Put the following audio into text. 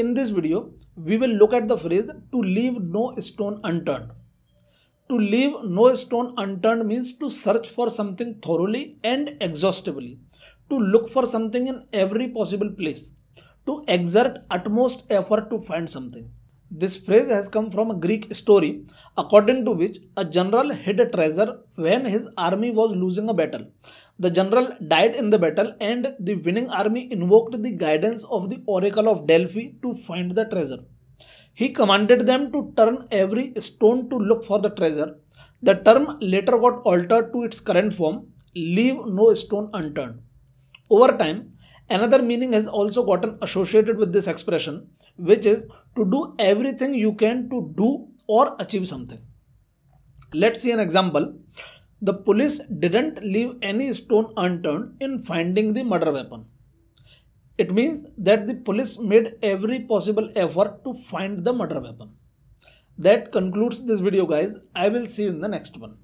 In this video, we will look at the phrase to leave no stone unturned. To leave no stone unturned means to search for something thoroughly and exhaustively, to look for something in every possible place, to exert utmost effort to find something. This phrase has come from a Greek story, according to which a general hid a treasure when his army was losing a battle. The general died in the battle, and the winning army invoked the guidance of the oracle of Delphi to find the treasure. He commanded them to turn every stone to look for the treasure. The term later got altered to its current form leave no stone unturned. Over time, Another meaning has also gotten associated with this expression, which is to do everything you can to do or achieve something. Let's see an example. The police didn't leave any stone unturned in finding the murder weapon. It means that the police made every possible effort to find the murder weapon. That concludes this video guys. I will see you in the next one.